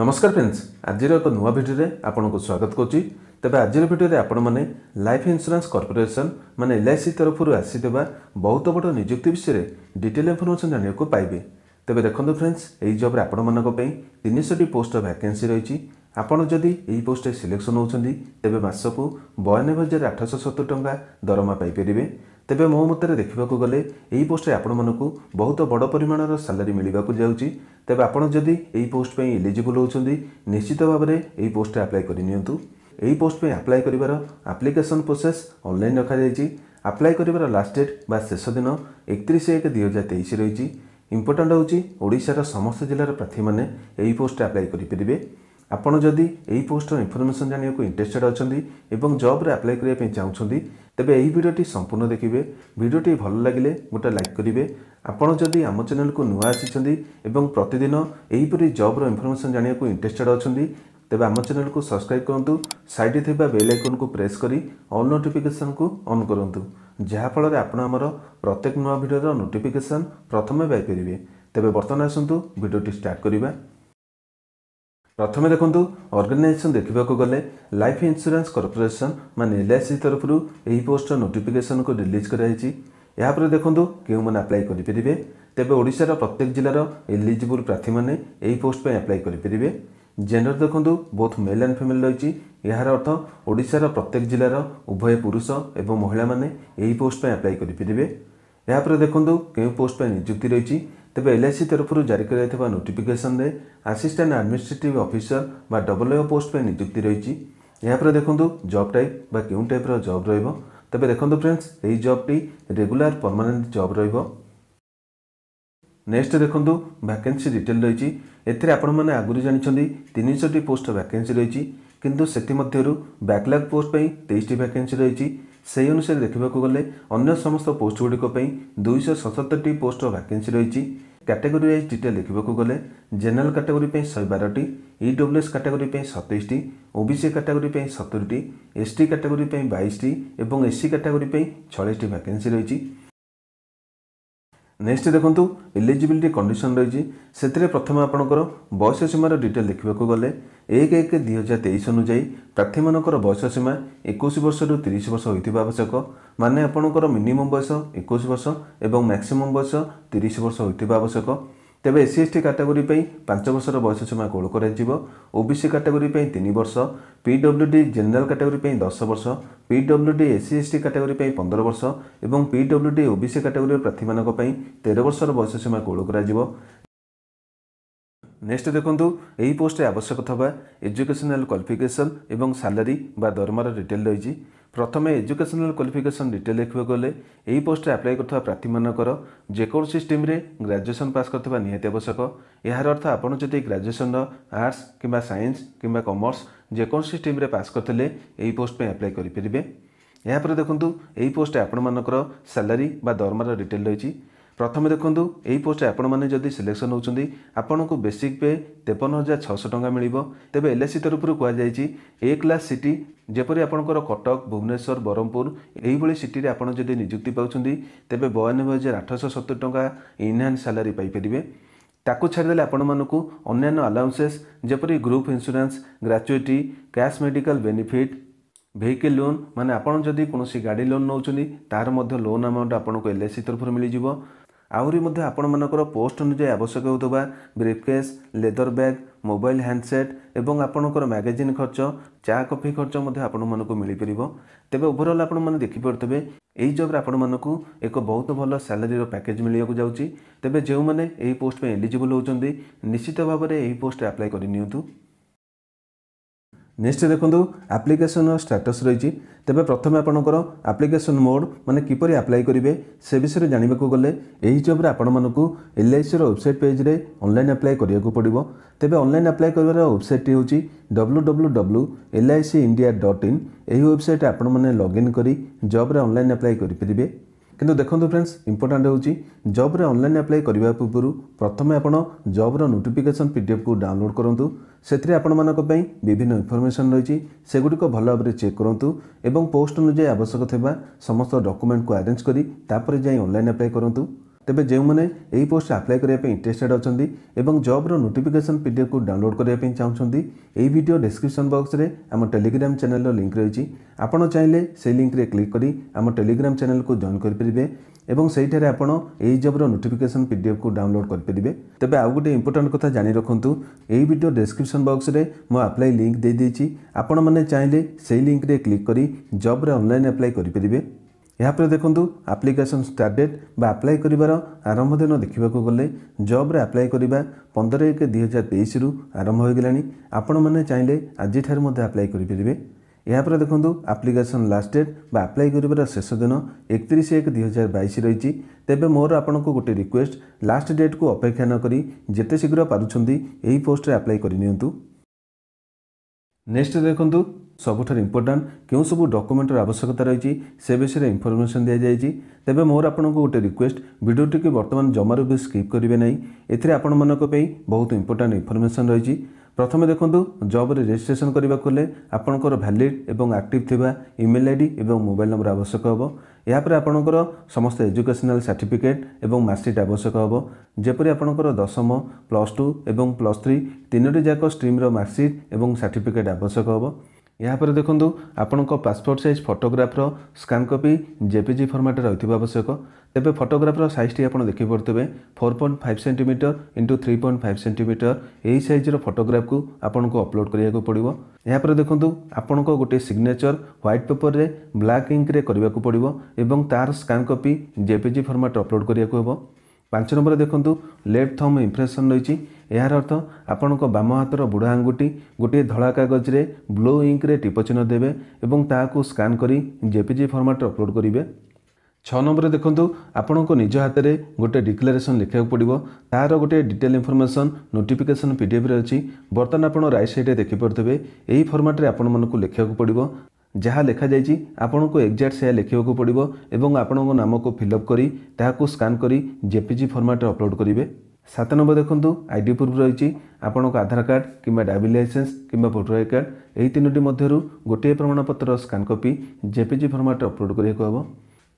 ନମସ୍କାର ଫ୍ରେଣ୍ଡସ୍ ଆଜିର ଏକ ନୂଆ ଭିଡ଼ିଓରେ ଆପଣଙ୍କୁ ସ୍ୱାଗତ କରୁଛି ତେବେ ଆଜିର ଭିଡ଼ିଓରେ ଆପଣମାନେ ଲାଇଫ୍ ଇନ୍ସୁରାନ୍ସ କର୍ପୋରେସନ୍ ମାନେ ଏଲ୍ଆଇସି ତରଫରୁ ଆସିଥିବା ବହୁତ ବଡ଼ ନିଯୁକ୍ତି ବିଷୟରେ ଡିଟେଲ୍ ଇନ୍ଫର୍ମେସନ୍ ଜାଣିବାକୁ ପାଇବେ ତେବେ ଦେଖନ୍ତୁ ଫ୍ରେଣ୍ଡସ୍ ଏହି ଜବ୍ରେ ଆପଣମାନଙ୍କ ପାଇଁ ତିନିଶହଟି ପୋଷ୍ଟର ଭ୍ୟାକେନ୍ସି ରହିଛି ଆପଣ ଯଦି ଏହି ପୋଷ୍ଟରେ ସିଲେକ୍ସନ୍ ହେଉଛନ୍ତି ତେବେ ମାସକୁ ବୟାନବେ ହଜାର ଆଠଶହ ସତୁର ଟଙ୍କା ଦରମା ପାଇପାରିବେ ତେବେ ମୋ ମତରେ ଦେଖିବାକୁ ଗଲେ ଏହି ପୋଷ୍ଟରେ ଆପଣମାନଙ୍କୁ ବହୁତ ବଡ଼ ପରିମାଣର ସାଲାରି ମିଳିବାକୁ ଯାଉଛି ତେବେ ଆପଣ ଯଦି ଏହି ପୋଷ୍ଟ ପାଇଁ ଏଲିଜିବୁଲ୍ ହେଉଛନ୍ତି ନିଶ୍ଚିତ ଭାବରେ ଏହି ପୋଷ୍ଟରେ ଆପ୍ଲାଏ କରିନିଅନ୍ତୁ ଏହି ପୋଷ୍ଟ ପାଇଁ ଆପ୍ଲାଏ କରିବାର ଆପ୍ଲିକେସନ୍ ପ୍ରୋସେସ୍ ଅନଲାଇନ୍ ରଖାଯାଇଛି ଆପ୍ଲାଏ କରିବାର ଲାଷ୍ଟ ଡେଟ୍ ବା ଶେଷ ଦିନ ଏକତିରିଶ ଏକ ଦୁଇ ହଜାର ତେଇଶ ରହିଛି ଇମ୍ପୋର୍ଟାଣ୍ଟ ହେଉଛି ଓଡ଼ିଶାର ସମସ୍ତ ଜିଲ୍ଲାର ପ୍ରାର୍ଥୀମାନେ ଏହି ପୋଷ୍ଟ ଆପ୍ଲାଏ କରିପାରିବେ ଆପଣ ଯଦି ଏହି ପୋଷ୍ଟର ଇନଫର୍ମେସନ୍ ଜାଣିବାକୁ ଇଣ୍ଟରେଷ୍ଟେଡ଼୍ ଅଛନ୍ତି ଏବଂ ଜବ୍ରେ ଆପ୍ଲାଏ କରିବା ପାଇଁ ଚାହୁଁଛନ୍ତି ତେବେ ଏହି ଭିଡ଼ିଓଟି ସମ୍ପୂର୍ଣ୍ଣ ଦେଖିବେ ଭିଡ଼ିଓଟି ଭଲ ଲାଗିଲେ ଗୋଟେ ଲାଇକ୍ କରିବେ ଆପଣ ଯଦି ଆମ ଚ୍ୟାନେଲକୁ ନୂଆ ଆସିଛନ୍ତି ଏବଂ ପ୍ରତିଦିନ ଏହିପରି ଜବ୍ର ଇନଫର୍ମେସନ୍ ଜାଣିବାକୁ ଇଣ୍ଟରେଷ୍ଟେଡ଼୍ ଅଛନ୍ତି ତେବେ ଆମ ଚ୍ୟାନେଲକୁ ସବସ୍କ୍ରାଇବ୍ କରନ୍ତୁ ସାଇଡ଼୍ରେ ଥିବା ବେଲ୍ ଆଇକନ୍କୁ ପ୍ରେସ୍ କରି ଅଲ୍ ନୋଟିଫିକେସନ୍କୁ ଅନ୍ କରନ୍ତୁ ଯାହାଫଳରେ ଆପଣ ଆମର ପ୍ରତ୍ୟେକ ନୂଆ ଭିଡ଼ିଓର ନୋଟିଫିକେସନ୍ ପ୍ରଥମେ ପାଇପାରିବେ ତେବେ ବର୍ତ୍ତମାନ ଆସନ୍ତୁ ଭିଡ଼ିଓଟି ଷ୍ଟାର୍ଟ କରିବା ପ୍ରଥମେ ଦେଖନ୍ତୁ ଅର୍ଗାନାଇଜେସନ୍ ଦେଖିବାକୁ ଗଲେ ଲାଇଫ୍ ଇନ୍ସୁରାନ୍ସ କର୍ପୋରେସନ୍ ମାନେ ଏଲ୍ ଆଇ ସି ତରଫରୁ ଏହି ପୋଷ୍ଟର ନୋଟିଫିକେସନ୍କୁ ରିଲିଜ୍ କରାଯାଇଛି ଏହାପରେ ଦେଖନ୍ତୁ କେଉଁମାନେ ଆପ୍ଲାଏ କରିପାରିବେ ତେବେ ଓଡ଼ିଶାର ପ୍ରତ୍ୟେକ ଜିଲ୍ଲାର ଏଲିଜିବୁଲ୍ ପ୍ରାର୍ଥୀମାନେ ଏହି ପୋଷ୍ଟ ପାଇଁ ଆପ୍ଲାଏ କରିପାରିବେ ଜେଣ୍ଡର ଦେଖନ୍ତୁ ବହୁତ ମେଲ୍ ଆଣ୍ଡ ଫିମେଲ୍ ରହିଛି ଏହାର ଅର୍ଥ ଓଡ଼ିଶାର ପ୍ରତ୍ୟେକ ଜିଲ୍ଲାର ଉଭୟ ପୁରୁଷ ଏବଂ ମହିଳାମାନେ ଏହି ପୋଷ୍ଟ ପାଇଁ ଆପ୍ଲାଏ କରିପାରିବେ ଏହାପରେ ଦେଖନ୍ତୁ କେଉଁ ପୋଷ୍ଟ ପାଇଁ ନିଯୁକ୍ତି ରହିଛି ତେବେ ଏଲ୍ଆଇସି ତରଫରୁ ଜାରି କରାଯାଇଥିବା ନୋଟିଫିକେସନରେ ଆସିଷ୍ଟାଣ୍ଟ ଆଡମିନିଷ୍ଟ୍ରେଟିଭ୍ ଅଫିସର ବା ଡବଲ ଓ ପୋଷ୍ଟ ପାଇଁ ନିଯୁକ୍ତି ରହିଛି ଏହାପରେ ଦେଖନ୍ତୁ ଜବ୍ ଟାଇପ୍ ବା କେଉଁ ଟାଇପ୍ର ଜବ୍ ରହିବ ତେବେ ଦେଖନ୍ତୁ ଫ୍ରେଣ୍ଡସ୍ ଏହି ଜବ୍ଟି ରେଗୁଲାର ପର୍ମାନେଣ୍ଟ ଜବ୍ ରହିବ নেক্সট দেখুন ভ্যাকেন্সি ডিটেল রয়েছে এতে আপনার আগুন জাঁচান তিনশটি পোস্ট ভ্যাকেন্সি রয়েছে কিন্তু সেমধ্যে ব্যাকলাগ পোস্ট পাই তেইশটি ভ্যাকেন্সি রয়েছে সেই অনুসারে দেখা গেলে অন্য সমস্ত পোস্ট গুড়ি দুইশ সতরটি পোস্ট ভ্যাকেন্সি রয়েছে ক্যাটেগোরি ওয়াইজ ডিটেল দেখা গেলে জেনারেল ক্যাটেগোরি শহে বারটি ইডব্লুএস ক্যাটেগোরি সতেইশটি ওবিসি ক্যাটেগোরি সতুরিটি এসটি ক্যাটেগোরি বাইশটি এবং এসসি ক্যাটেগোরি ছয়টি ভ্যাকেন্সি রয়েছে ନେକ୍ସଟ ଦେଖନ୍ତୁ ଏଲିଜିବିଲିଟି କଣ୍ଡିସନ ରହିଛି ସେଥିରେ ପ୍ରଥମେ ଆପଣଙ୍କର ବୟସ ସୀମାର ଡିଟେଲ ଦେଖିବାକୁ ଗଲେ ଏକ ଏକ ଦୁଇ ହଜାର ତେଇଶ ଅନୁଯାୟୀ ପ୍ରାର୍ଥୀମାନଙ୍କର ବୟସ ସୀମା ଏକୋଇଶ ବର୍ଷରୁ ତିରିଶ ବର୍ଷ ହୋଇଥିବା ଆବଶ୍ୟକ ମାନେ ଆପଣଙ୍କର ମିନିମମ୍ ବୟସ ଏକୋଇଶ ବର୍ଷ ଏବଂ ମ୍ୟାକ୍ସିମମ୍ ବୟସ ତିରିଶ ବର୍ଷ ହୋଇଥିବା ଆବଶ୍ୟକ ତେବେ S C S T category ପାଇଁ ପାଞ୍ଚ ବର୍ଷର ବୟସ ସୀମା କୋହଳ କରାଯିବ ଓବିସି କାଟାଗୋରୀ ପାଇଁ ତିନି ବର୍ଷ ପିଡବ୍ଲ୍ୟୁ ଡି ଜେନେରାଲ କାଟାଗୋରୀ ପାଇଁ ଦଶ ବର୍ଷ PW D S C S T category ପାଇଁ ପନ୍ଦର ବର୍ଷ ଏବଂ ପିଡବ୍ଲ୍ୟୁ ଡି ଓବିସି କାଟାଗୋରୀର ପ୍ରାର୍ଥୀମାନଙ୍କ ପାଇଁ ତେର ବର୍ଷର ବୟସ ସୀମା କୋହଳ କରାଯିବ ନେକ୍ସଟ ଦେଖନ୍ତୁ ଏହି ପୋଷ୍ଟରେ ଆବଶ୍ୟକ ଥିବା ଏଜୁକେସନାଲ କ୍ୱାଲିଫିକେସନ୍ ଏବଂ ସାଲାରୀ ବା ଦରମାର ଡିଟେଲ୍ ରହିଛି ପ୍ରଥମେ ଏଜୁକେସନାଲ କ୍ୱାଲିଫିକେସନ ଡିଟେଲ ଦେଖିବାକୁ ଗଲେ ଏହି ପୋଷ୍ଟରେ ଆପ୍ଲାଏ କରୁଥିବା ପ୍ରାର୍ଥୀମାନଙ୍କର ଯେକୌଣସି ଷ୍ଟ୍ରିମ୍ରେ ଗ୍ରାଜୁଏସନ୍ ପାସ୍ କରିଥିବା ନିହାତି ଆବଶ୍ୟକ ଏହାର ଅର୍ଥ ଆପଣ ଯଦି ଗ୍ରାଜୁଏସନ୍ର ଆର୍ଟ୍ସ କିମ୍ବା ସାଇନ୍ସ କିମ୍ବା କମର୍ସ ଯେକୌଣସି ଷ୍ଟ୍ରିମ୍ରେ ପାସ୍ କରିଥିଲେ ଏହି ପୋଷ୍ଟ ପାଇଁ ଆପ୍ଲାଏ କରିପାରିବେ ଏହାପରେ ଦେଖନ୍ତୁ ଏହି ପୋଷ୍ଟରେ ଆପଣମାନଙ୍କର ସାଲାରୀ ବା ଦରମାର ଡିଟେଲ୍ ରହିଛି ପ୍ରଥମେ ଦେଖନ୍ତୁ ଏହି ପୋଷ୍ଟ ଆପଣମାନେ ଯଦି ସିଲେକ୍ସନ୍ ହେଉଛନ୍ତି ଆପଣଙ୍କୁ ବେସିକ୍ ପେ ତେପନ ହଜାର ଛଅଶହ ଟଙ୍କା ମିଳିବ ତେବେ ଏଲ୍ଏସ୍ ସି ତରଫରୁ କୁହାଯାଇଛି ଏ କ୍ଲାସ୍ ସିଟି ଯେପରି ଆପଣଙ୍କର କଟକ ଭୁବନେଶ୍ୱର ବ୍ରହ୍ମପୁର ଏହିଭଳି ସିଟିରେ ଆପଣ ଯଦି ନିଯୁକ୍ତି ପାଉଛନ୍ତି ତେବେ ବୟାନବେ ହଜାର ଆଠଶହ ସତୁରି ଟଙ୍କା ଇନହାନ୍ସ ସାଲାରୀ ପାଇପାରିବେ ତାକୁ ଛାଡ଼ିଦେଲେ ଆପଣମାନଙ୍କୁ ଅନ୍ୟାନ୍ୟ ଆଲାଉନ୍ସେସ୍ ଯେପରି group insurance gratuity cash medical benefit vehicle loan ମାନେ ଆପଣ ଯଦି କୌଣସି ଗାଡ଼ି ଲୋନ୍ ନେଉଛନ୍ତି ତାହାର ମଧ୍ୟ ଲୋନ୍ ଆମାଉଣ୍ଟ ଆପଣଙ୍କୁ ଏଲ୍ଆଇସି ତରଫରୁ ମିଳିଯିବ ଆହୁରି ମଧ୍ୟ ଆପଣମାନଙ୍କର ପୋଷ୍ଟ ଅନୁଯାୟୀ ଆବଶ୍ୟକ ହେଉଥିବା briefcase leather bag mobile handset ଏବଂ ଆପଣଙ୍କର ମ୍ୟାଗାଜିନ୍ ଖର୍ଚ୍ଚ ଚା କଫି ଖର୍ଚ୍ଚ ମଧ୍ୟ ଆପଣମାନଙ୍କୁ ମିଳିପାରିବ ତେବେ ଓଭରଅଲ୍ ଆପଣମାନେ ଦେଖିପାରୁଥିବେ ଏହି ଜବ୍ରେ ଆପଣମାନଙ୍କୁ ଏକ ବହୁତ ଭଲ ସାଲାରୀର ପ୍ୟାକେଜ୍ ମିଳିବାକୁ ଯାଉଛି ତେବେ ଯେଉଁମାନେ ଏହି ପୋଷ୍ଟ ପାଇଁ ଏଲିଜିବୁଲ୍ ହେଉଛନ୍ତି ନିଶ୍ଚିତ ଭାବରେ ଏହି ପୋଷ୍ଟରେ ଆପ୍ଲାଏ କରିନିଅନ୍ତୁ ନେକ୍ସଟ ଦେଖନ୍ତୁ ଆପ୍ଲିକେସନର ଷ୍ଟାଟସ୍ ରହିଛି ତେବେ ପ୍ରଥମେ ଆପଣଙ୍କର ଆପ୍ଲିକେସନ ମୋଡ଼ ମାନେ କିପରି ଆପ୍ଲାଏ କରିବେ ସେ ବିଷୟରେ ଜାଣିବାକୁ ଗଲେ ଏହି ହିସାବରେ ଆପଣମାନଙ୍କୁ ଏଲ୍ ଆଇ ସିର ୱେବସାଇଟ୍ ପେଜ୍ରେ ଅନଲାଇନ୍ ଆପ୍ଲାଏ କରିବାକୁ ପଡ଼ିବ ତେବେ ଅନଲାଇନ୍ ଆପ୍ଲାଏ କରିବାର ୱେବସାଇଟ୍ଟି ହେଉଛି W W W L I C India dot in ଏହି ୱେବସାଇଟ୍ ଆପଣମାନେ ଲଗ୍ଇନ୍ କରି ଜବ୍ରେ ଅନଲାଇନ୍ ଆପ୍ଲାଏ କରିପାରିବେ କିନ୍ତୁ ଦେଖନ୍ତୁ ଫ୍ରେଣ୍ଡସ୍ ଇମ୍ପୋର୍ଟାଣ୍ଟ ହେଉଛି ଜବ୍ରେ ଅନଲାଇନ୍ ଆପ୍ଲାଏ କରିବା ପୂର୍ବରୁ ପ୍ରଥମେ ଆପଣ ଜବ୍ର ନୋଟିଫିକେସନ୍ ପି ଡି ଏଫ୍କୁ ଡାଉନଲୋଡ଼୍ କରନ୍ତୁ ସେଥିରେ ଆପଣମାନଙ୍କ ପାଇଁ ବିଭିନ୍ନ ଇନଫର୍ମେସନ୍ ରହିଛି ସେଗୁଡ଼ିକ ଭଲ ଭାବରେ ଚେକ୍ କରନ୍ତୁ ଏବଂ ପୋଷ୍ଟ ଅନୁଯାୟୀ ଆବଶ୍ୟକ ଥିବା ସମସ୍ତ ଡକୁମେଣ୍ଟକୁ ଆରେଞ୍ଜ କରି ତାପରେ ଯାଇ ଅନଲାଇନ୍ ଆପ୍ଲାଏ କରନ୍ତୁ ତେବେ ଯେଉଁମାନେ ଏହି ପୋଷ୍ଟ ଆପ୍ଲାଏ କରିବା ପାଇଁ ଇଣ୍ଟରେଷ୍ଟେଡ୍ ଅଛନ୍ତି ଏବଂ ଜବ୍ର ନୋଟିଫିକେସନ୍ ପିଡ଼ିଏଫ୍କୁ ଡାଉନଲୋଡ୍ କରିବା ପାଇଁ ଚାହୁଁଛନ୍ତି ଏହି ଭିଡ଼ିଓ ଡେସ୍କ୍ରିପ୍ସନ୍ ବକ୍ସରେ ଆମ ଟେଲିଗ୍ରାମ୍ ଚ୍ୟାନେଲ୍ର ଲିଙ୍କ୍ ରହିଛି ଆପଣ ଚାହିଁଲେ ସେହି ଲିଙ୍କ୍ରେ କ୍ଲିକ୍ କରି ଆମ ଟେଲିଗ୍ରାମ୍ ଚ୍ୟାନେଲ୍କୁ ଜଏନ୍ କରିପାରିବେ এবং সেইটারে আপনার এই জবর নোটিফিকেসন পিডিএফ কু ডাউনলোড করে তবে আউ গোটে ইম্পর্টাট কথা জাঁ রাখতু এই ভিডিও ডেসক্রিপশন বক্সরে মো আপ্লাই লিঙ্ক দিয়ে দিয়েছি আপনার চাইলে সেই লিঙ্করে ক্লিক করে জব্রে অনলাইন আপ্লাই করে ଏହାପରେ ଦେଖନ୍ତୁ ଆପ୍ଲିକେସନ ଷ୍ଟାର୍ଟେଡ୍ ବା ଆପ୍ଲାଏ କରିବାର ଆରମ୍ଭ ଦିନ ଦେଖିବାକୁ ଗଲେ ଜବ୍ରେ ଆପ୍ଲାଏ କରିବା ପନ୍ଦର ଏକ ଦୁଇ ହଜାର ତେଇଶରୁ ଆରମ୍ଭ ହୋଇଗଲାଣି ଆପଣମାନେ ଚାହିଁଲେ ଆଜିଠାରୁ ମଧ୍ୟ ଆପ୍ଲାଏ କରିପାରିବେ ଏହାପରେ ଦେଖନ୍ତୁ ଆପ୍ଲିକେସନ ଲାଷ୍ଟ ଡେଟ୍ ବା ଆପ୍ଲାଏ କରିବାର ଶେଷ ଦିନ ଏକତିରିଶ ଏକ ଦୁଇ ହଜାର ବାଇଶ ରହିଛି ତେବେ ମୋର ଆପଣଙ୍କୁ ଗୋଟିଏ ରିକ୍ୱେଷ୍ଟ ଲାଷ୍ଟ ଡେଟ୍କୁ ଅପେକ୍ଷା ନକରି ଯେତେ ଶୀଘ୍ର ପାରୁଛନ୍ତି ଏହି ପୋଷ୍ଟରେ ଆପ୍ଲାଏ କରିନିଅନ୍ତୁ ନେକ୍ସଟ ଦେଖନ୍ତୁ ସବୁଠାରୁ ଇମ୍ପୋର୍ଟାଣ୍ଟ କେଉଁ ସବୁ ଡକ୍ୟୁମେଣ୍ଟର ଆବଶ୍ୟକତା ରହିଛି ସେ ବିଷୟରେ ଇନଫର୍ମେସନ୍ ଦିଆଯାଇଛି ତେବେ ମୋର ଆପଣଙ୍କୁ ଗୋଟେ ରିକ୍ୱେଷ୍ଟ ଭିଡ଼ିଓଟିକୁ ବର୍ତ୍ତମାନ ଜମାରୁ ବି ସ୍କିପ୍ କରିବେ ନାହିଁ ଏଥିରେ ଆପଣମାନଙ୍କ ପାଇଁ ବହୁତ ଇମ୍ପୋର୍ଟାଣ୍ଟ ଇନଫର୍ମେସନ୍ ରହିଛି ପ୍ରଥମେ ଦେଖନ୍ତୁ ଜବ୍ରେ ରେଜିଷ୍ଟ୍ରେସନ୍ କରିବାକୁ ହେଲେ ଆପଣଙ୍କର ଭ୍ୟାଲିଡ଼୍ ଏବଂ ଆକ୍ଟିଭ୍ ଥିବା ଇମେଲ୍ ଆଇ ଡ଼ି ଏବଂ ମୋବାଇଲ୍ ନମ୍ବର ଆବଶ୍ୟକ ହେବ ଏହାପରେ ଆପଣଙ୍କର ସମସ୍ତ ଏଜୁକେସନାଲ୍ ସାର୍ଟିଫିକେଟ୍ ଏବଂ ମାର୍କସିଟ୍ ଆବଶ୍ୟକ ହେବ ଯେପରି ଆପଣଙ୍କର ଦଶମ ପ୍ଲସ୍ ଟୁ ଏବଂ ପ୍ଲସ୍ ଥ୍ରୀ ତିନୋଟି ଯାକ ଷ୍ଟ୍ରିମ୍ର ମାର୍କସିଟ୍ ଏବଂ ସାର୍ଟିଫିକେଟ୍ ଆବଶ୍ୟକ ହେବ ଏହାପରେ ଦେଖନ୍ତୁ ଆପଣଙ୍କ ପାସପୋର୍ଟ ସାଇଜ୍ ଫଟୋଗ୍ରାଫର ସ୍କାନ୍ କପି ଜେପିଜି ଫର୍ମାଟ୍ରେ ରହିଥିବା ଆବଶ୍ୟକ ତେବେ ଫଟୋଗ୍ରାଫର ସାଇଜ୍ଟି ଆପଣ ଦେଖିପାରୁଥିବେ four point five centimetre into three point five centimetre ଏହି ସାଇଜ୍ର ଫଟୋଗ୍ରାଫକୁ ଆପଣଙ୍କୁ ଅପଲୋଡ଼ କରିବାକୁ ପଡ଼ିବ ଏହାପରେ ଦେଖନ୍ତୁ ଆପଣଙ୍କ ଗୋଟିଏ ସିଗ୍ନେଚର ହ୍ୱାଇଟ୍ ପେପରରେ ବ୍ଲାକ୍ ଇଙ୍କରେ କରିବାକୁ ପଡ଼ିବ ଏବଂ ତାର ସ୍କାନ୍ କପି ଜେପିଜି ଫର୍ମାଟ୍ରେ ଅପଲୋଡ଼ କରିବାକୁ ହେବ ପାଞ୍ଚ ନମ୍ବରରେ ଦେଖନ୍ତୁ ଲେଫ୍ଟ ଥମ୍ ଇମ୍ପ୍ରେସନ୍ ରହିଛି ଏହାର ଅର୍ଥ ଆପଣଙ୍କ ବାମ ହାତର ବୁଢ଼ା ଆଙ୍ଗୁଠି ଗୋଟିଏ ଧଳା କାଗଜରେ ବ୍ଲୁ ଇଙ୍କ୍ରେ ଟିପଚିହ୍ନ ଦେବେ ଏବଂ ତାହାକୁ ସ୍କାନ୍ କରି ଜେପିଜି ଫର୍ମାଟ୍ରେ ଅପଲୋଡ଼ କରିବେ ଛଅ ନମ୍ବରରେ ଦେଖନ୍ତୁ ଆପଣଙ୍କ ନିଜ ହାତରେ ଗୋଟିଏ ଡିକ୍ଲାରେସନ୍ ଲେଖିବାକୁ ପଡ଼ିବ ତାହାର ଗୋଟିଏ ଡିଟେଲ୍ ଇନ୍ଫର୍ମେସନ୍ ନୋଟିଫିକେସନ୍ ପିଡ଼ିଏଫ୍ରେ ଅଛି ବର୍ତ୍ତମାନ ଆପଣ ରାଇଟ୍ ସାଇଡ଼୍ରେ ଦେଖିପାରୁଥିବେ ଏହି ଫର୍ମାଟ୍ରେ ଆପଣମାନଙ୍କୁ ଲେଖିବାକୁ ପଡ଼ିବ ଯାହା ଲେଖାଯାଇଛି ଆପଣଙ୍କୁ ଏକ୍ଜାକ୍ଟ ସେୟା ଲେଖିବାକୁ ପଡ଼ିବ ଏବଂ ଆପଣଙ୍କ ନାମକୁ ଫିଲଅପ୍ କରି ତାହାକୁ ସ୍କାନ୍ କରି ଜେପିଜି ଫର୍ମାଟରେ ଅପଲୋଡ଼ କରିବେ ସାତ ନମ୍ବର ଦେଖନ୍ତୁ ଆଇ ଡି ପ୍ରୁଫ୍ ରହିଛି ଆପଣଙ୍କ ଆଧାର କାର୍ଡ଼ କିମ୍ବା ଡ୍ରାଇଭିଂ ଲାଇସେନ୍ସ କିମ୍ବା ଭୋଟର ଆଇ କାର୍ଡ଼ ଏହି ତିନୋଟି ମଧ୍ୟରୁ ଗୋଟିଏ ପ୍ରମାଣପତ୍ର ସ୍କାନ୍ କପି ଜେପିଜି ଫର୍ମାଟରେ ଅପଲୋଡ଼ କରିବାକୁ ହେବ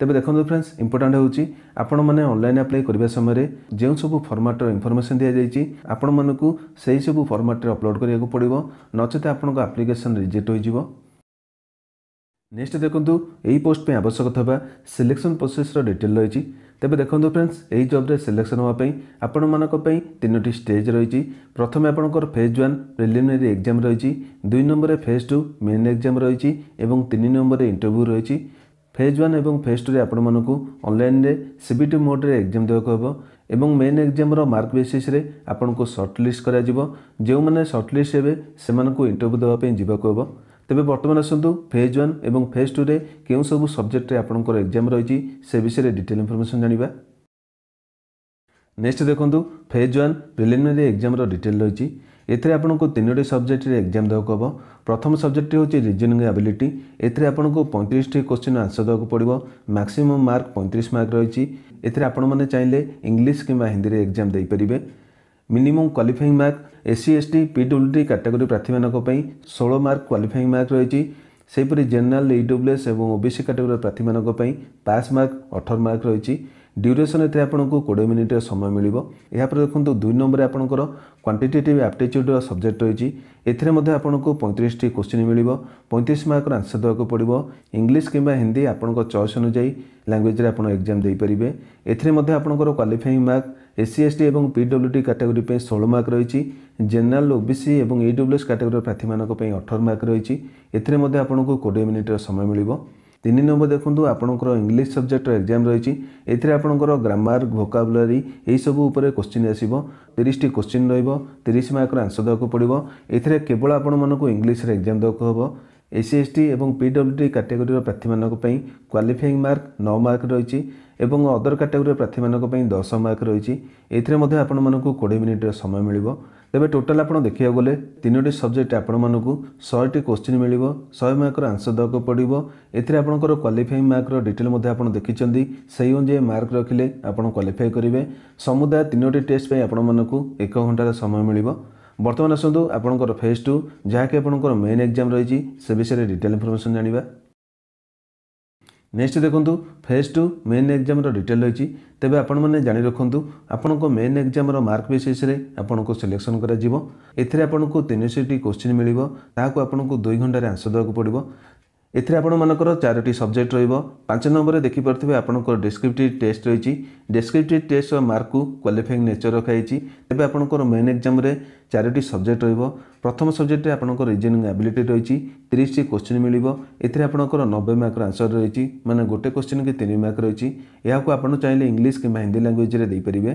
ତେବେ ଦେଖନ୍ତୁ ଫ୍ରେଣ୍ଡସ୍ ଇମ୍ପୋର୍ଟାଣ୍ଟ ହେଉଛି ଆପଣମାନେ ଅନଲାଇନ୍ ଆପ୍ଲାଏ କରିବା ସମୟରେ ଯେଉଁ ସବୁ ଫର୍ମାଟର ଇନଫର୍ମେସନ୍ ଦିଆଯାଇଛି ଆପଣମାନଙ୍କୁ ସେହି ସବୁ ଫର୍ମାଟରେ ଅପଲୋଡ଼ କରିବାକୁ ପଡ଼ିବ ନଚେତ ଆପଣଙ୍କ ଆପ୍ଲିକେସନ୍ ରିଜେକ୍ଟ ହୋଇଯିବ ନେକ୍ସଟ ଦେଖନ୍ତୁ ଏହି ପୋଷ୍ଟ ପାଇଁ ଆବଶ୍ୟକ ଥିବା ସିଲେକ୍ସନ ପ୍ରୋସେସର ଡିଟେଲ ରହିଛି ତେବେ ଦେଖନ୍ତୁ ଫ୍ରେଣ୍ଡସ୍ ଏହି ଜବ୍ରେ ସିଲେକ୍ସନ ହେବା ପାଇଁ ଆପଣମାନଙ୍କ ପାଇଁ ତିନୋଟି ଷ୍ଟେଜ୍ ରହିଛି ପ୍ରଥମେ ଆପଣଙ୍କର ଫେଜ୍ ୱାନ୍ ପ୍ରିଲିମିନାରୀ ଏକ୍ଜାମ୍ ରହିଛି ଦୁଇ ନମ୍ବରରେ ଫେଜ୍ ଟୁ ମେନ୍ ଏକ୍ଜାମ୍ ରହିଛି ଏବଂ ତିନି ନମ୍ବରରେ ଇଣ୍ଟରଭ୍ୟୁ ରହିଛି ଫେଜ୍ ୱାନ୍ ଏବଂ ଫେଜ୍ ଟୁରେ ଆପଣମାନଙ୍କୁ ଅନଲାଇନ୍ରେ ସି ବି ଟି ମୋଡ଼ରେ ଏକ୍ଜାମ୍ ଦେବାକୁ ହେବ ଏବଂ ମେନ୍ ଏକ୍ଜାମ୍ର ମାର୍କ ବେସିସ୍ରେ ଆପଣଙ୍କୁ ସର୍ଟ ଲିଷ୍ଟ କରାଯିବ ଯେଉଁମାନେ ସର୍ଟ ଲିଷ୍ଟ ହେବେ ସେମାନଙ୍କୁ ଇଣ୍ଟରଭ୍ୟୁ ଦେବା ପାଇଁ ଯିବାକୁ ହେବ ତେବେ ବର୍ତ୍ତମାନ ଆସନ୍ତୁ ଫେଜ୍ ୱାନ୍ ଏବଂ ଫେଜ୍ ଟୁରେ କେଉଁ ସବୁ ସବଜେକ୍ଟରେ ଆପଣଙ୍କର ଏକ୍ଜାମ୍ ରହିଛି ସେ ବିଷୟରେ ଡିଟେଲ୍ ଇନ୍ଫର୍ମେସନ୍ ଜାଣିବା ନେକ୍ସଟ ଦେଖନ୍ତୁ ଫେଜ୍ ୱାନ୍ ପ୍ରିଲିମିନାରୀ ଏକ୍ଜାମ୍ର ଡିଟେଲ୍ ରହିଛି ଏଥିରେ ଆପଣଙ୍କୁ ତିନୋଟି ସବଜେକ୍ଟରେ ଏକ୍ଜାମ୍ ଦେବାକୁ ହେବ ପ୍ରଥମ ସବଜେକ୍ଟଟି ହେଉଛି ରିଜନିଂ ଆବିଲିଟି ଏଥିରେ ଆପଣଙ୍କୁ ପଇଁତିରିଶଟି କୋଶ୍ଚିନ୍ ଆନ୍ସର୍ ଦେବାକୁ ପଡ଼ିବ ମ୍ୟାକ୍ସିମମ୍ ମାର୍କ ପଇଁତିରିଶ ମାର୍କ ରହିଛି ଏଥିରେ ଆପଣମାନେ ଚାହିଁଲେ ଇଂଲିଶ କିମ୍ବା ହିନ୍ଦୀରେ ଏକ୍ଜାମ୍ ଦେଇପାରିବେ minimum qualifying mark S C S T PWD category ପ୍ରାର୍ଥୀମାନଙ୍କ ପାଇଁ ଷୋହଳ ମାର୍କ କ୍ୱାଲିଫାଇଂ ମାର୍କ ରହିଛି ସେହିପରି ଜେନେରାଲ୍ ଇଡବ୍ଲ୍ୟୁଏସ୍ ଏବଂ ଓ ବି ସି କାଟାଗୋରୀ ପ୍ରାର୍ଥୀମାନଙ୍କ ପାଇଁ ପାସ୍ ମାର୍କ ଅଠର ମାର୍କ ରହିଛି ଡ୍ୟୁରେସନ୍ ଏଥିରେ ଆପଣଙ୍କୁ କୋଡ଼ିଏ ମିନିଟ୍ର ସମୟ ମିଳିବ ଏହାପରେ ଦେଖନ୍ତୁ ଦୁଇ ନମ୍ବରରେ ଆପଣଙ୍କର କ୍ୱାଣ୍ଟିଟେଟିଭ୍ ଆପ୍ଟିଚ୍ୟୁଡ଼୍ର ସବଜେକ୍ଟ ରହିଛି ଏଥିରେ ମଧ୍ୟ ଆପଣଙ୍କୁ ପଇଁତିରିଶଟି କୋଶ୍ଚିନ୍ ମିଳିବ ପଇଁତିରିଶ ମାର୍କର ଆନ୍ସର୍ ଦେବାକୁ ପଡ଼ିବ ଇଂଲିଶ କିମ୍ବା ହିନ୍ଦୀ ଆପଣଙ୍କ ଚଏସ୍ ଅନୁଯାୟୀ ଲାଙ୍ଗୁଏଜ୍ରେ ଆପଣ ଏକ୍ଜାମ୍ ଦେଇପାରିବେ ଏଥିରେ ମଧ୍ୟ ଆପଣଙ୍କର କ୍ୱାଲିଫାଇଂ ମାର୍କ ଏସ୍ସି ଏସ୍ଟି ଏବଂ ପିଡବ୍ଲ୍ୟୁଡି କାଟାଗୋରୀ ପାଇଁ ଷୋହଳ ମାର୍କ ରହିଛି ଜେନେରାଲ୍ ଓବିସି ଏବଂ ଇଡବ୍ଲ୍ୟୁଏସ୍ କାଟାଗୋରୀ ପ୍ରାର୍ଥୀମାନଙ୍କ ପାଇଁ ଅଠର ମାର୍କ ରହିଛି ଏଥିରେ ମଧ୍ୟ ଆପଣଙ୍କୁ କୋଡ଼ିଏ ମିନିଟ୍ର ସମୟ ମିଳିବ ତିନି ନମ୍ବର ଦେଖନ୍ତୁ ଆପଣଙ୍କର ଇଂଲିଶ ସବଜେକ୍ଟର ଏକ୍ଜାମ୍ ରହିଛି ଏଥିରେ ଆପଣଙ୍କର ଗ୍ରାମାର ଭୋକାବୁଲାରୀ ଏହିସବୁ ଉପରେ କୋଶ୍ଚିନ୍ ଆସିବ ତିରିଶଟି କୋଶ୍ଚିନ୍ ରହିବ ତିରିଶ ମାର୍କର ଆନ୍ସର୍ ଦେବାକୁ ପଡ଼ିବ ଏଥିରେ କେବଳ ଆପଣମାନଙ୍କୁ ଇଂଲିଶରେ ଏକ୍ଜାମ୍ ଦେବାକୁ ହେବ ଏସ୍ସି ଏସ୍ ଟି ଏବଂ ପି ଡବ୍ଲ୍ୟୁ ପିଡବ୍ଲ୍ୟୁଡି କାଟେଗୋରୀର ପ୍ରାର୍ଥୀମାନଙ୍କ ପାଇଁ କ୍ୱାଲିଫାଇଂ ମାର୍କ ନଅ ମାର୍କ ରହିଛି ଏବଂ ଅଦର କାଟେଗୋରିର ପ୍ରାର୍ଥୀମାନଙ୍କ ପାଇଁ ଦଶ ମାର୍କ ରହିଛି ଏଥିରେ ମଧ୍ୟ ଆପଣମାନଙ୍କୁ କୋଡ଼ିଏ ମିନିଟ୍ର ସମୟ ମିଳିବ ତେବେ ଟୋଟାଲ୍ ଆପଣ ଦେଖିବାକୁ ଗଲେ ତିନୋଟି ସବଜେକ୍ଟ ଆପଣମାନଙ୍କୁ ଶହେଟି କୋଶ୍ଚିନ୍ ମିଳିବ ଶହେ ମାର୍କର ଆନ୍ସର ଦେବାକୁ ପଡ଼ିବ ଏଥିରେ ଆପଣଙ୍କର କ୍ୱାଲିଫାଇଂ ମାର୍କର ଡିଟେଲ୍ ମଧ୍ୟ ଆପଣ ଦେଖିଛନ୍ତି ସେହି ଅନୁଯାୟୀ ମାର୍କ ରଖିଲେ ଆପଣ କ୍ୱାଲିଫାଇ କରିବେ ସମୁଦାୟ ତିନୋଟି ଟେଷ୍ଟ ପାଇଁ ଆପଣମାନଙ୍କୁ ଏକ ଘଣ୍ଟାର ସମୟ ମିଳିବ ବର୍ତ୍ତମାନ ଆସନ୍ତୁ ଆପଣଙ୍କର ଫେଜ୍ ଟୁ ଯାହାକି ଆପଣଙ୍କର ମେନ୍ ଏକ୍ଜାମ୍ ରହିଛି ସେ ବିଷୟରେ ଡିଟେଲ୍ ଇନ୍ଫର୍ମେସନ୍ ଜାଣିବା ନେକ୍ସଟ ଦେଖନ୍ତୁ ଫେଜ୍ ଟୁ ମେନ୍ ଏକ୍ଜାମ୍ର ଡିଟେଲ୍ ରହିଛି ତେବେ ଆପଣମାନେ ଜାଣି ରଖନ୍ତୁ ଆପଣଙ୍କ ମେନ୍ ଏକ୍ଜାମ୍ର ମାର୍କ ବିଶେଷରେ ଆପଣଙ୍କୁ ସିଲେକ୍ସନ୍ କରାଯିବ ଏଥିରେ ଆପଣଙ୍କୁ ତିନିଶହଟି କୋଶ୍ଚିନ୍ ମିଳିବ ତାହାକୁ ଆପଣଙ୍କୁ ଦୁଇ ଘଣ୍ଟାରେ ଆନ୍ସର୍ ଦେବାକୁ ପଡ଼ିବ ଏଥିରେ ଆପଣମାନଙ୍କର ଚାରୋଟି ସବଜେକ୍ଟ ରହିବ ପାଞ୍ଚ ନମ୍ବରରେ ଦେଖିପାରୁଥିବେ ଆପଣଙ୍କର ଡେସ୍କ୍ରିପ୍ଟିଭ୍ ଟେଷ୍ଟ ରହିଛି ଡେସ୍କ୍ରିପ୍ଟିଭ୍ ଟେଷ୍ଟର ମାର୍କକୁ କ୍ୱାଲିଫାଇଂ ନେଚର ରଖାଯାଇଛି ତେବେ ଆପଣଙ୍କର ମେନ୍ ଏକ୍ଜାମ୍ରେ ଚାରୋଟି ସବଜେକ୍ଟ ରହିବ ପ୍ରଥମ ସବଜେକ୍ଟରେ ଆପଣଙ୍କର ରିଜନିଂ ଆବିଲିଟି ରହିଛି ତିରିଶଟି କୋଶ୍ଚିନ୍ ମିଳିବ ଏଥିରେ ଆପଣଙ୍କର ନବେ ମାର୍କର ଆନ୍ସର ରହିଛି ମାନେ ଗୋଟେ କୋଶ୍ଚିନ୍ କି ତିନି ମାର୍କ ରହିଛି ଏହାକୁ ଆପଣ ଚାହିଁଲେ ଇଂଲିଶ କିମ୍ବା ହିନ୍ଦୀ ଲାଙ୍ଗୁଏଜ୍ରେ ଦେଇପାରିବେ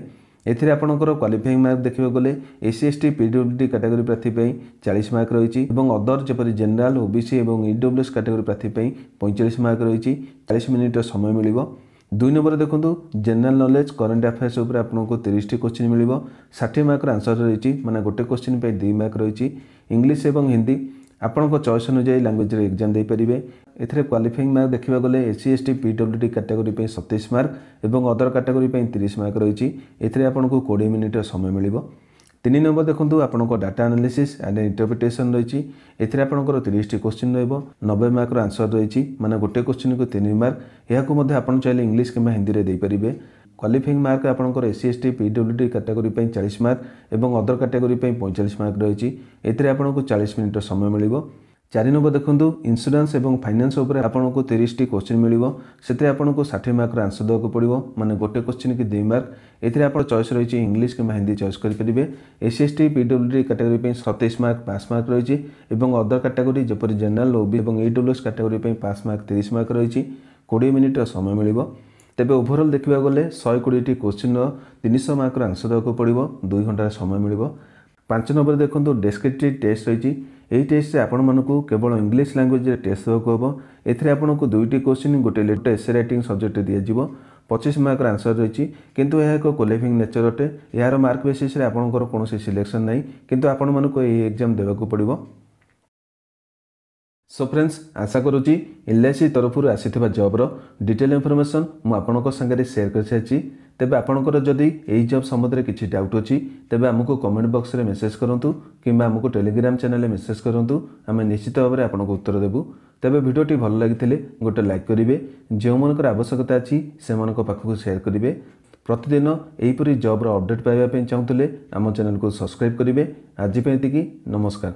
ଏଥିରେ ଆପଣଙ୍କର କ୍ୱାଲିଫାଇଂ ମାର୍କ ଦେଖିବାକୁ ଗଲେ ଏସ୍ସି ଏସ୍ଟି ପିଡବ୍ଲ୍ୟୁଡି କାଟାଗୋରୀ ପ୍ରାର୍ଥୀ ପାଇଁ ଚାଳିଶ ମାର୍କ ରହିଛି ଏବଂ ଅଦର ଯେପରି ଜେନେରାଲ ଓବିସି ଏବଂ ଇଡବ୍ଲ୍ୟୁଏସ୍ କାଟାଗୋରୀ ପ୍ରାର୍ଥୀ ପାଇଁ ପଇଁଚାଳିଶ ମାର୍କ ରହିଛି ଚାଳିଶ ମିନିଟ୍ର ସମୟ ମିଳିବ ଦୁଇ ନମ୍ବର ଦେଖନ୍ତୁ ଜେନେରାଲ ନଲେଜ କରେଣ୍ଟ ଆଫେୟାର୍ସ ଉପରେ ଆପଣଙ୍କୁ ତିରିଶଟି କୋଶ୍ଚିନ୍ ମିଳିବ ଷାଠିଏ ମାର୍କର ଆନ୍ସର ରହିଛି ମାନେ ଗୋଟେ କୋଶ୍ଚିନ୍ ପାଇଁ ଦୁଇ ମାର୍କ ରହିଛି ଇଂଲିଶ ଏବଂ ହିନ୍ଦୀ ଆପଣଙ୍କ ଚଏସ୍ ଅନୁଯାୟୀ ଲାଙ୍ଗୁଏଜରେ ଏକ୍ଜାମ୍ ଦେଇପାରିବେ ଏଥିରେ କ୍ୱାଲିଫାଇଂ ମାର୍କ ଦେଖିବାକୁ ଗଲେ S C S T PW D category ପାଇଁ ସତେଇଶ ମାର୍କ ଏବଂ ଅଦର କାଟାଗୋରୀ ପାଇଁ ତିରିଶ ମାର୍କ ରହିଛି ଏଥିରେ ଆପଣଙ୍କୁ କୋଡ଼ିଏ ମିନିଟ୍ର ସମୟ ମିଳିବ ତିନି ନମ୍ବର ଦେଖନ୍ତୁ ଆପଣଙ୍କ ଡାଟା ଆନାଲିସିସ୍ ଆଣ୍ଡ ଇଣ୍ଟରପ୍ରିଟେସନ୍ ରହିଛି ଏଥିରେ ଆପଣଙ୍କର ତିରିଶଟି କୋଶ୍ଚିନ୍ ରହିବ ନବେ ମାର୍କର ଆନ୍ସର୍ ରହିଛି ମାନେ ଗୋଟିଏ କୋଶ୍ଚିନ୍କୁ ତିନି ମାର୍କ ଏହାକୁ ମଧ୍ୟ ଆପଣ ଚାହିଁଲେ ଇଂଲିଶ କିମ୍ବା ହିନ୍ଦୀରେ ଦେଇପାରିବେ କ୍ୱାଲିଫାଇଂ ମାର୍କ ଆପଣଙ୍କର S C S T PW D category ପାଇଁ ଚାଳିଶ ମାର୍କ ଏବଂ ଅଦର କାଟାଗୋରୀ ପାଇଁ ପଇଁଚାଳିଶ ମାର୍କ ରହିଛି ଏଥିରେ ଆପଣଙ୍କୁ ଚାଳିଶ ମିନିଟ୍ର ସମୟ ମିଳିବ ଚାରି ନମ୍ବର ଦେଖନ୍ତୁ ଇନ୍ସୁରାନ୍ସ ଏବଂ ଫାଇନାନ୍ସ ଉପରେ ଆପଣଙ୍କୁ ତିରିଶଟି କୋଶ୍ଚିନ୍ ମିଳିବ ସେଥିରେ ଆପଣଙ୍କୁ ଷାଠିଏ ମାର୍କର ଆନ୍ସର୍ ଦେବାକୁ ପଡ଼ିବ ମାନେ ଗୋଟେ କୋଶ୍ଚିନ୍ କି ଦୁଇ ମାର୍କ ଏଥିରେ ଆପଣ ଚଏସ୍ ରହିଛି ଇଂଲିଶ କିମ୍ବା ହିନ୍ଦୀ ଚଏସ୍ କରିପାରିବେ S S T PWD category ପାଇଁ ସତେଇଶ ମାର୍କ ପାଞ୍ଚ ମାର୍କ ରହିଛି ଏବଂ ଅଦର କାଟାଗୋରି ଯେପରି ଜେନେରାଲ୍ ଓବି ଏବଂ ଏଇ ଡବ୍ଲ୍ୟୁଏସ୍ କାଟାଗୋରି ପାଇଁ ପାଞ୍ଚ ମାର୍କ ତିରିଶ ମାର୍କ ରହିଛି କୋଡ଼ିଏ ମିନିଟ୍ର ସମୟ ମିଳିବ ତେବେ ଓଭରଅଲ୍ ଦେଖିବାକୁ ଗଲେ ଶହେ କୋଡ଼ିଏଟି କୋଶ୍ଚିନ୍ର ତିନିଶହ ମାର୍କର ଆନ୍ସର୍ ଦେବାକୁ ପଡ଼ିବ ଦୁଇ ଘଣ୍ଟାର ସମୟ ମିଳିବ ପାଞ୍ଚ ନମ୍ବର ଦେଖନ୍ତୁ ଡେସ୍କ୍ରିପ୍ଟିଭ୍ ଟେଷ୍ଟ ରହିଛି ଏହି ଟେଷ୍ଟରେ ଆପଣମାନଙ୍କୁ କେବଳ ଇଂଲିଶ ଲାଙ୍ଗୁଏଜରେ ଟେଷ୍ଟ ଦେବାକୁ ହେବ ଏଥିରେ ଆପଣଙ୍କୁ ଦୁଇଟି କ୍ୱେଶ୍ଚିନ୍ ଗୋଟେ ଲେଟର୍ ଏସେ ରାଇଟିଂ ସବଜେକ୍ଟ ଦିଆଯିବ ପଚିଶ ମାର୍କର ଆନ୍ସର ରହିଛି କିନ୍ତୁ ଏହା ଏକ କୋଲେଭିଂ ନେଚର୍ ଅଟେ ଏହାର ମାର୍କ ବେସିସ୍ରେ ଆପଣଙ୍କର କୌଣସି ସିଲେକ୍ସନ୍ ନାହିଁ କିନ୍ତୁ ଆପଣମାନଙ୍କୁ ଏହି ଏକ୍ଜାମ୍ ଦେବାକୁ ପଡ଼ିବ ସୋ ଫ୍ରେଣ୍ଡସ୍ ଆଶା କରୁଛି ଏଲ୍ଆଇସି ତରଫରୁ ଆସିଥିବା ଜବ୍ର ଡିଟେଲ୍ ଇନଫର୍ମେସନ୍ ମୁଁ ଆପଣଙ୍କ ସାଙ୍ଗରେ ସେୟାର କରିସାରିଛି ତେବେ ଆପଣଙ୍କର ଯଦି ଏହି ଜବ୍ ସମ୍ବନ୍ଧରେ କିଛି ଡାଉଟ୍ ଅଛି ତେବେ ଆମକୁ କମେଣ୍ଟ ବକ୍ସରେ ମେସେଜ କରନ୍ତୁ କିମ୍ବା ଆମକୁ ଟେଲିଗ୍ରାମ ଚ୍ୟାନେଲରେ ମେସେଜ କରନ୍ତୁ ଆମେ ନିଶ୍ଚିତ ଭାବରେ ଆପଣଙ୍କୁ ଉତ୍ତର ଦେବୁ ତେବେ ଭିଡ଼ିଓଟି ଭଲ ଲାଗିଥିଲେ ଗୋଟେ ଲାଇକ୍ କରିବେ ଯେଉଁମାନଙ୍କର ଆବଶ୍ୟକତା ଅଛି ସେମାନଙ୍କ ପାଖକୁ ସେୟାର କରିବେ ପ୍ରତିଦିନ ଏହିପରି ଜବ୍ର ଅପଡ଼େଟ୍ ପାଇବା ପାଇଁ ଚାହୁଁଥିଲେ ଆମ ଚ୍ୟାନେଲକୁ ସବସ୍କ୍ରାଇବ୍ କରିବେ ଆଜି ପାଇଁ ଏତିକି ନମସ୍କାର